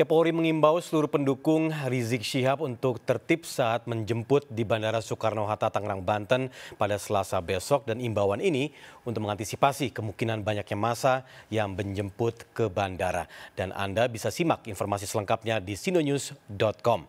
Ya, Polri mengimbau seluruh pendukung Rizik Syihab untuk tertib saat menjemput di Bandara Soekarno-Hatta Tangerang Banten pada Selasa besok dan imbauan ini untuk mengantisipasi kemungkinan banyaknya masa yang menjemput ke bandara. Dan Anda bisa simak informasi selengkapnya di sinonews.com.